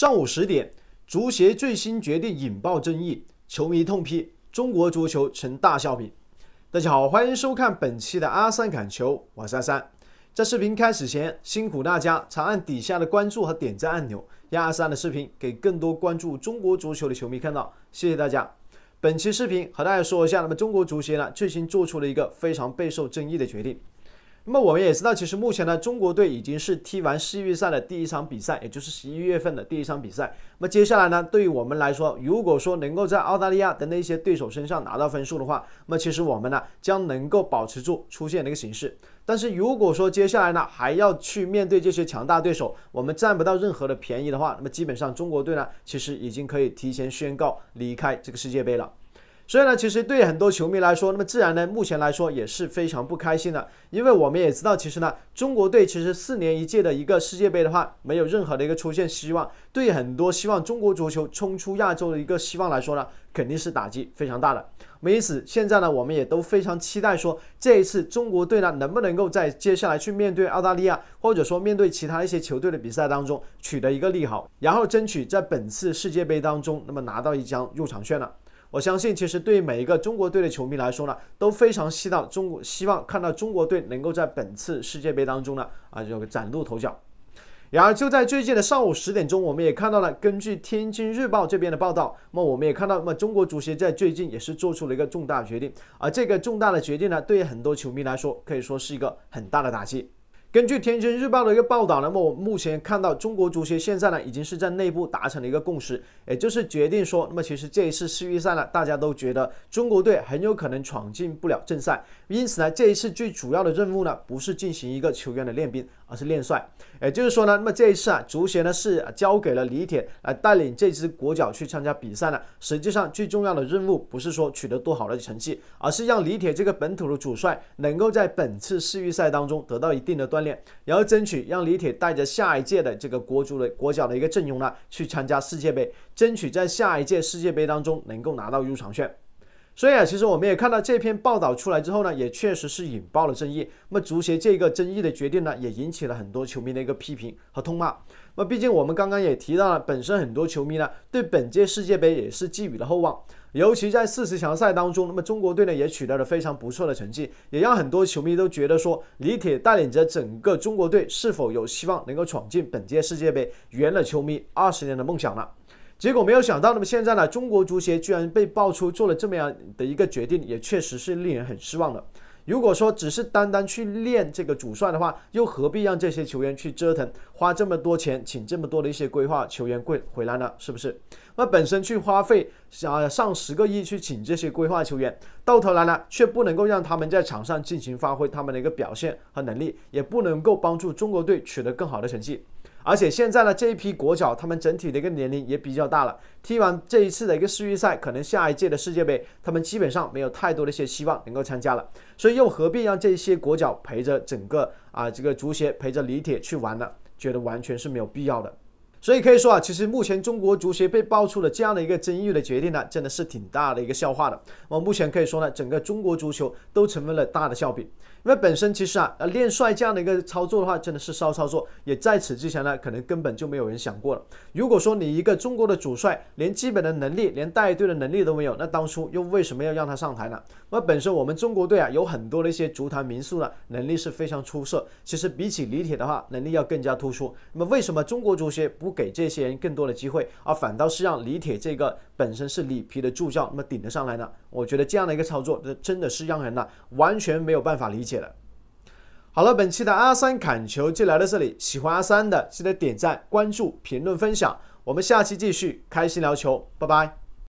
上午十点，足协最新决定引爆争议，球迷痛批中国足球成大笑柄。大家好，欢迎收看本期的阿三侃球，我是阿三。在视频开始前，辛苦大家长按底下的关注和点赞按钮，让阿三的视频给更多关注中国足球的球迷看到。谢谢大家。本期视频和大家说一下，那么中国足协呢，最新做出了一个非常备受争议的决定。那么我们也知道，其实目前呢，中国队已经是踢完世预赛的第一场比赛，也就是十一月份的第一场比赛。那么接下来呢，对于我们来说，如果说能够在澳大利亚的那些对手身上拿到分数的话，那么其实我们呢将能够保持住出线的一个形势。但是如果说接下来呢还要去面对这些强大对手，我们占不到任何的便宜的话，那么基本上中国队呢其实已经可以提前宣告离开这个世界杯了。所以呢，其实对很多球迷来说，那么自然呢，目前来说也是非常不开心的，因为我们也知道，其实呢，中国队其实四年一届的一个世界杯的话，没有任何的一个出现希望，对很多希望中国足球冲出亚洲的一个希望来说呢，肯定是打击非常大的。因此，现在呢，我们也都非常期待说，这一次中国队呢，能不能够在接下来去面对澳大利亚，或者说面对其他一些球队的比赛当中取得一个利好，然后争取在本次世界杯当中，那么拿到一张入场券呢？我相信，其实对于每一个中国队的球迷来说呢，都非常希望看到中国队能够在本次世界杯当中呢，啊，这个崭露头角。然而，就在最近的上午十点钟，我们也看到了，根据《天津日报》这边的报道，那么我们也看到，那么中国足协在最近也是做出了一个重大决定，而这个重大的决定呢，对于很多球迷来说，可以说是一个很大的打击。根据天津日报的一个报道，那么我目前看到，中国足协现在呢已经是在内部达成了一个共识，也就是决定说，那么其实这一次世预赛呢，大家都觉得中国队很有可能闯进不了正赛，因此呢，这一次最主要的任务呢不是进行一个球员的练兵，而是练帅。也就是说呢，那么这一次啊，足协呢是交给了李铁来带领这支国脚去参加比赛呢，实际上最重要的任务不是说取得多好的成绩，而是让李铁这个本土的主帅能够在本次世预赛当中得到一定的锻。锻炼，然后争取让李铁带着下一届的这个国足的国脚的一个阵容呢，去参加世界杯，争取在下一届世界杯当中能够拿到入场券。所以啊，其实我们也看到这篇报道出来之后呢，也确实是引爆了争议。那么足协这个争议的决定呢，也引起了很多球迷的一个批评和痛骂。那毕竟我们刚刚也提到了，本身很多球迷呢对本届世界杯也是寄予了厚望，尤其在四十强赛当中，那么中国队呢也取得了非常不错的成绩，也让很多球迷都觉得说，李铁带领着整个中国队是否有希望能够闯进本届世界杯，圆了球迷二十年的梦想了。结果没有想到，那么现在呢？中国足协居然被爆出做了这么样的一个决定，也确实是令人很失望的。如果说只是单单去练这个主帅的话，又何必让这些球员去折腾，花这么多钱请这么多的一些规划球员归回来呢？是不是？那本身去花费啊上十个亿去请这些规划球员，到头来呢，却不能够让他们在场上进行发挥他们的一个表现和能力，也不能够帮助中国队取得更好的成绩。而且现在呢，这一批国脚他们整体的一个年龄也比较大了。踢完这一次的一个世预赛，可能下一届的世界杯他们基本上没有太多的一些希望能够参加了，所以又何必让这些国脚陪着整个啊这个足协陪着李铁去玩呢？觉得完全是没有必要的。所以可以说啊，其实目前中国足协被曝出了这样的一个争议的决定呢，真的是挺大的一个笑话的。我们目前可以说呢，整个中国足球都成为了大的笑柄，因为本身其实啊，呃练帅这样的一个操作的话，真的是骚操作，也在此之前呢，可能根本就没有人想过了。如果说你一个中国的主帅连基本的能力，连带队的能力都没有，那当初又为什么要让他上台呢？那本身我们中国队啊，有很多的一些足坛名宿呢，能力是非常出色，其实比起李铁的话，能力要更加突出。那么为什么中国足协不？不给这些人更多的机会，而反倒是让李铁这个本身是里皮的助教，那么顶得上来呢？我觉得这样的一个操作，这真的是让人呢完全没有办法理解的。好了，本期的阿三砍球就来到这里，喜欢阿三的记得点赞、关注、评论、分享，我们下期继续开心聊球，拜拜。